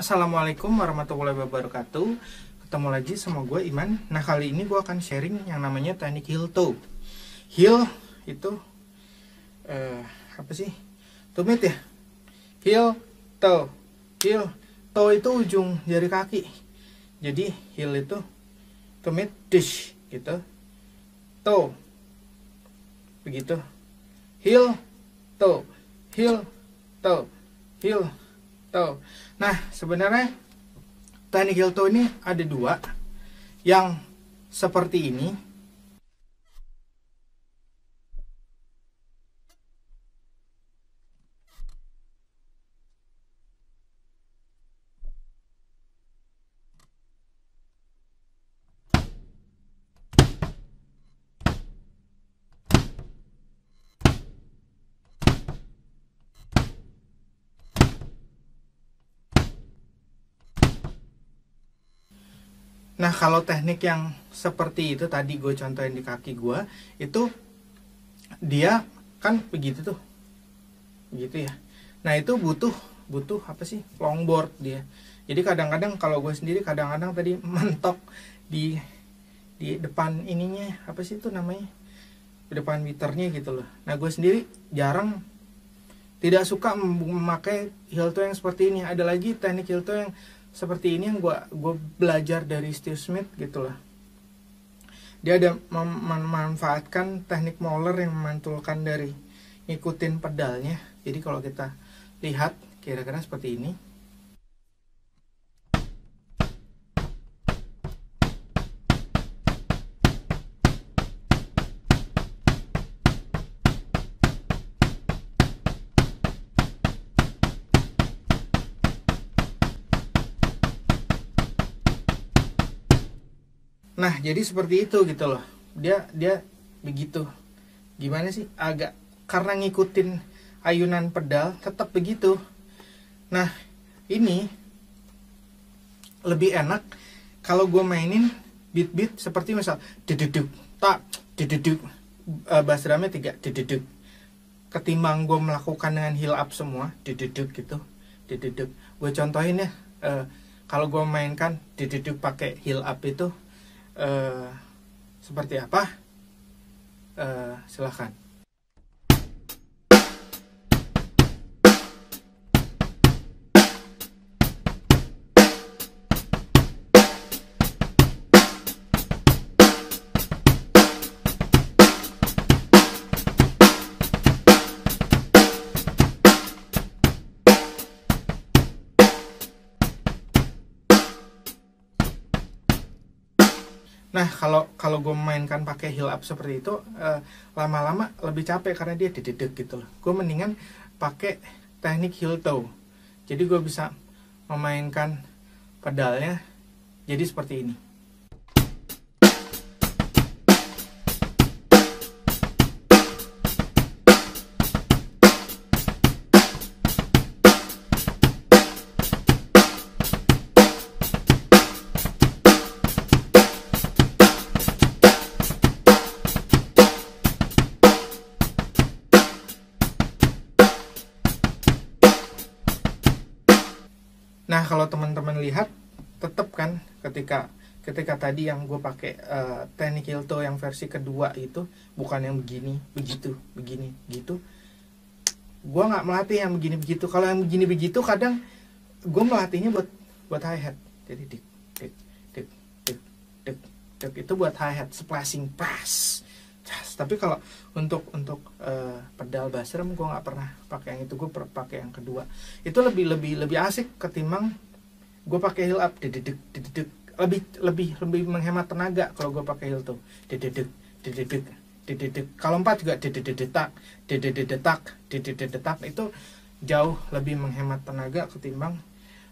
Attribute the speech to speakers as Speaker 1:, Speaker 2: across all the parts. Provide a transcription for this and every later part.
Speaker 1: Assalamualaikum warahmatullahi wabarakatuh Ketemu lagi sama gue Iman Nah kali ini gue akan sharing yang namanya teknik heel toe Heel itu uh, Apa sih? Tumit ya? Heel toe Heel toe itu ujung jari kaki Jadi heel itu Tumit dish gitu Toe Begitu Heel toe Heel toe Heel Tuh. Gitu. Nah, sebenarnya teknik heel ini ada dua. Yang seperti ini Nah kalau teknik yang seperti itu tadi gue contohin di kaki gue itu dia kan begitu tuh begitu ya nah itu butuh butuh apa sih longboard dia jadi kadang-kadang kalau gue sendiri kadang-kadang tadi mentok di di depan ininya apa sih itu namanya di depan meternya gitu loh nah gue sendiri jarang tidak suka memakai heel toe yang seperti ini ada lagi teknik heel toe yang seperti ini yang gue gue belajar dari Steve Smith gitulah dia ada memanfaatkan teknik molar yang memantulkan dari ngikutin pedalnya jadi kalau kita lihat kira-kira seperti ini Nah, jadi seperti itu gitu loh. Dia dia begitu. Gimana sih? Agak karena ngikutin ayunan pedal tetap begitu. Nah, ini lebih enak kalau gue mainin beat-beat seperti misal dededuk tak dededuk e, bass drumnya tiga dededuk ketimbang gue melakukan dengan heel up semua dededuk gitu dededuk gue contohin ya e, kalau gue mainkan dededuk pakai heel up itu Eh, seperti apa? Uh, eh, silahkan. Nah kalau kalau gue mainkan pakai heel up seperti itu eh, lama-lama uh, lebih capek karena dia dedek gitu loh. Gue mendingan pakai teknik heel toe. Jadi gue bisa memainkan pedalnya jadi seperti ini. nah kalau teman-teman lihat tetap kan ketika ketika tadi yang gue pakai uh, eh, teknik Hilto yang versi kedua itu bukan yang begini begitu begini gitu gue nggak melatih yang begini begitu kalau yang begini begitu kadang gue melatihnya buat buat high hat jadi dik dik dik dik dik, dik. itu buat high hat splashing pass cas tapi kalau untuk untuk uh, pedal Basrem gue nggak pernah pakai yang itu gue pakai yang kedua itu lebih lebih lebih asik ketimbang gue pakai heel up dededek dededek lebih lebih lebih menghemat tenaga kalau gue pakai heel tuh dededek dededek dededek kalau empat juga detak dedededetak detak itu jauh lebih menghemat tenaga ketimbang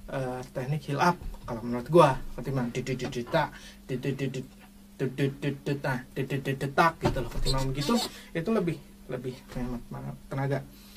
Speaker 1: uh, teknik heel up kalau menurut gue ketimbang detak dedededek detak nah, gitu loh ketimbang begitu itu lebih lebih hemat tenaga